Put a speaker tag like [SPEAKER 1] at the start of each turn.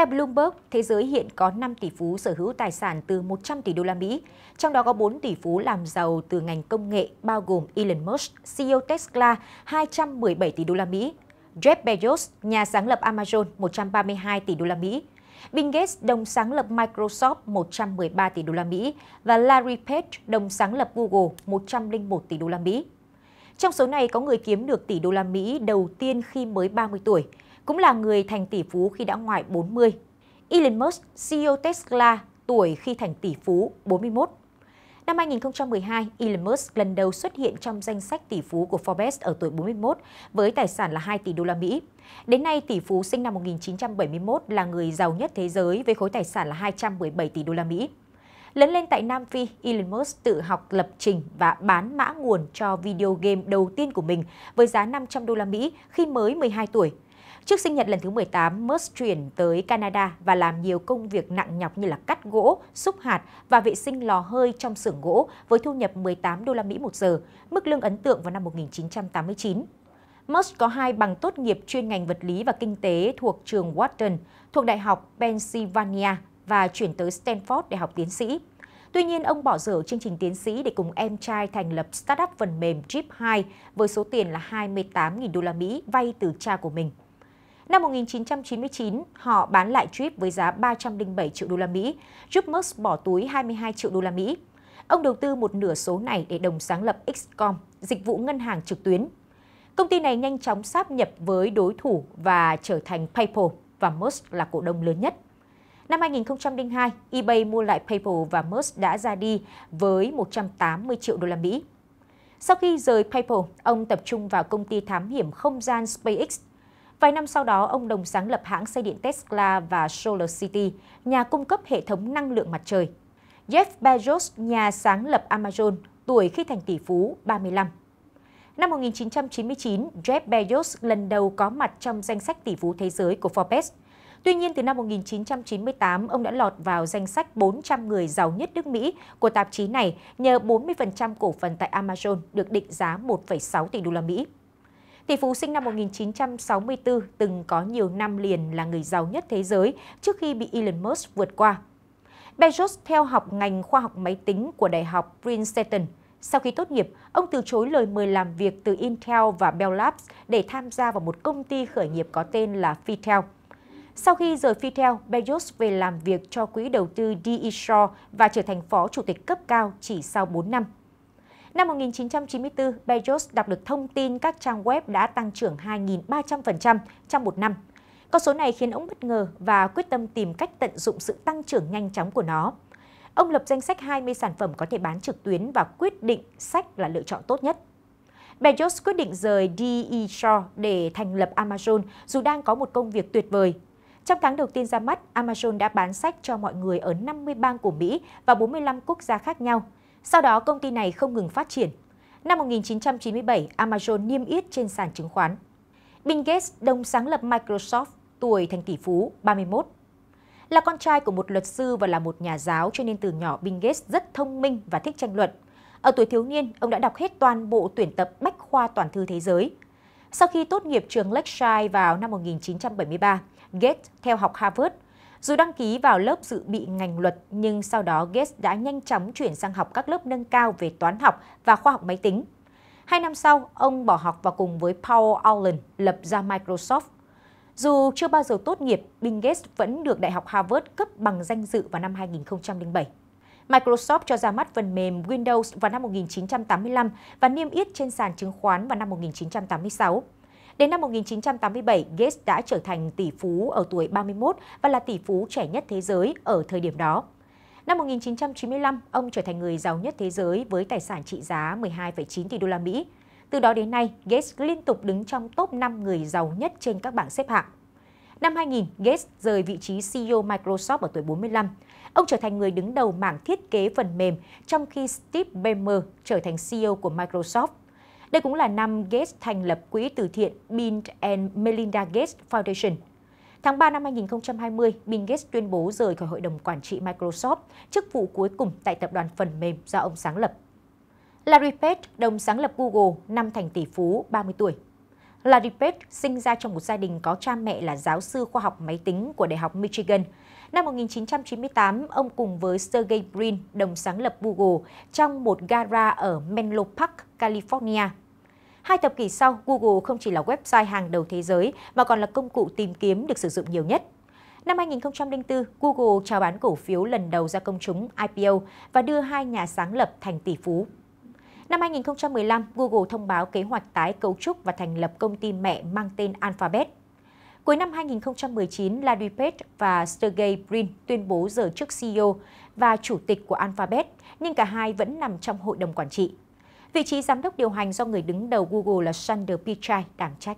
[SPEAKER 1] Theo Bloomberg, thế giới hiện có 5 tỷ phú sở hữu tài sản từ 100 tỷ đô la Mỹ, trong đó có 4 tỷ phú làm giàu từ ngành công nghệ bao gồm Elon Musk, CEO Tesla 217 tỷ đô la Mỹ, Jeff Bezos, nhà sáng lập Amazon 132 tỷ đô la Mỹ, Bill Gates đồng sáng lập Microsoft 113 tỷ đô la Mỹ và Larry Page đồng sáng lập Google 101 tỷ đô la Mỹ. Trong số này có người kiếm được tỷ đô la Mỹ đầu tiên khi mới 30 tuổi cũng là người thành tỷ phú khi đã ngoài 40. Elon Musk, CEO Tesla, tuổi khi thành tỷ phú 41. Năm 2012, Elon Musk lần đầu xuất hiện trong danh sách tỷ phú của Forbes ở tuổi 41 với tài sản là 2 tỷ đô la Mỹ. Đến nay, tỷ phú sinh năm 1971 là người giàu nhất thế giới với khối tài sản là 217 tỷ đô la Mỹ. Lớn lên tại Nam Phi, Elon Musk tự học lập trình và bán mã nguồn cho video game đầu tiên của mình với giá 500 đô la Mỹ khi mới 12 tuổi. Trước sinh nhật lần thứ 18, Musk chuyển tới Canada và làm nhiều công việc nặng nhọc như là cắt gỗ, xúc hạt và vệ sinh lò hơi trong xưởng gỗ với thu nhập 18 đô la Mỹ một giờ, mức lương ấn tượng vào năm 1989. Musk có hai bằng tốt nghiệp chuyên ngành vật lý và kinh tế thuộc trường Wharton, thuộc Đại học Pennsylvania và chuyển tới Stanford để học tiến sĩ. Tuy nhiên, ông bỏ dở chương trình tiến sĩ để cùng em trai thành lập startup phần mềm Trip 2 với số tiền là 28.000 đô la Mỹ vay từ cha của mình. Năm 1999, họ bán lại Jeep với giá 307 triệu đô la Mỹ, giúp Musk bỏ túi 22 triệu đô la Mỹ. Ông đầu tư một nửa số này để đồng sáng lập Xcom, dịch vụ ngân hàng trực tuyến. Công ty này nhanh chóng sáp nhập với đối thủ và trở thành PayPal và Musk là cổ đông lớn nhất. Năm 2002, eBay mua lại PayPal và Musk đã ra đi với 180 triệu đô la Mỹ. Sau khi rời PayPal, ông tập trung vào công ty thám hiểm không gian SpaceX Vài năm sau đó, ông đồng sáng lập hãng xe điện Tesla và Solar City, nhà cung cấp hệ thống năng lượng mặt trời. Jeff Bezos, nhà sáng lập Amazon, tuổi khi thành tỷ phú 35. Năm 1999, Jeff Bezos lần đầu có mặt trong danh sách tỷ phú thế giới của Forbes. Tuy nhiên, từ năm 1998, ông đã lọt vào danh sách 400 người giàu nhất nước Mỹ của tạp chí này nhờ 40% cổ phần tại Amazon được định giá 1,6 tỷ đô la Mỹ. Tỷ phú sinh năm 1964 từng có nhiều năm liền là người giàu nhất thế giới trước khi bị Elon Musk vượt qua. Bezos theo học ngành khoa học máy tính của Đại học Princeton. Sau khi tốt nghiệp, ông từ chối lời mời làm việc từ Intel và Bell Labs để tham gia vào một công ty khởi nghiệp có tên là Fitel. Sau khi rời Fitel, Bezos về làm việc cho quỹ đầu tư D. E Shaw và trở thành phó chủ tịch cấp cao chỉ sau 4 năm. Năm 1994, Bezos đọc được thông tin các trang web đã tăng trưởng 2.300% trong một năm. Con số này khiến ông bất ngờ và quyết tâm tìm cách tận dụng sự tăng trưởng nhanh chóng của nó. Ông lập danh sách 20 sản phẩm có thể bán trực tuyến và quyết định sách là lựa chọn tốt nhất. Bezos quyết định rời D.E. Shaw để thành lập Amazon dù đang có một công việc tuyệt vời. Trong tháng đầu tiên ra mắt, Amazon đã bán sách cho mọi người ở 50 bang của Mỹ và 45 quốc gia khác nhau – sau đó, công ty này không ngừng phát triển. Năm 1997, Amazon niêm yết trên sàn chứng khoán. Bill Gates đồng sáng lập Microsoft, tuổi thành tỷ phú 31. Là con trai của một luật sư và là một nhà giáo cho nên từ nhỏ Bill Gates rất thông minh và thích tranh luận. Ở tuổi thiếu niên, ông đã đọc hết toàn bộ tuyển tập bách khoa toàn thư thế giới. Sau khi tốt nghiệp trường Lakeside vào năm 1973, Gates theo học Harvard – dù đăng ký vào lớp dự bị ngành luật, nhưng sau đó Gates đã nhanh chóng chuyển sang học các lớp nâng cao về toán học và khoa học máy tính. Hai năm sau, ông bỏ học và cùng với Paul Allen lập ra Microsoft. Dù chưa bao giờ tốt nghiệp, Bill Gates vẫn được Đại học Harvard cấp bằng danh dự vào năm 2007. Microsoft cho ra mắt phần mềm Windows vào năm 1985 và niêm yết trên sàn chứng khoán vào năm 1986. Đến năm 1987, Gates đã trở thành tỷ phú ở tuổi 31 và là tỷ phú trẻ nhất thế giới ở thời điểm đó. Năm 1995, ông trở thành người giàu nhất thế giới với tài sản trị giá 12,9 tỷ đô la Mỹ. Từ đó đến nay, Gates liên tục đứng trong top 5 người giàu nhất trên các bảng xếp hạng. Năm 2000, Gates rời vị trí CEO Microsoft ở tuổi 45. Ông trở thành người đứng đầu mảng thiết kế phần mềm, trong khi Steve Ballmer trở thành CEO của Microsoft đây cũng là năm Gates thành lập quỹ từ thiện Bill and Melinda Gates Foundation. Tháng 3 năm 2020, Bill Gates tuyên bố rời khỏi hội đồng quản trị Microsoft, chức vụ cuối cùng tại tập đoàn phần mềm do ông sáng lập. Larry Page, đồng sáng lập Google, năm thành tỷ phú, 30 tuổi, Larry Page sinh ra trong một gia đình có cha mẹ là giáo sư khoa học máy tính của Đại học Michigan. Năm 1998, ông cùng với Sergey Brin đồng sáng lập Google trong một gara ở Menlo Park, California. Hai thập kỷ sau, Google không chỉ là website hàng đầu thế giới mà còn là công cụ tìm kiếm được sử dụng nhiều nhất. Năm 2004, Google chào bán cổ phiếu lần đầu ra công chúng IPO và đưa hai nhà sáng lập thành tỷ phú. Năm 2015, Google thông báo kế hoạch tái cấu trúc và thành lập công ty mẹ mang tên Alphabet. Cuối năm 2019, Larry Page và Sergey Brin tuyên bố rời chức CEO và chủ tịch của Alphabet, nhưng cả hai vẫn nằm trong hội đồng quản trị. Vị trí giám đốc điều hành do người đứng đầu Google là Sundar Pichai đảm trách.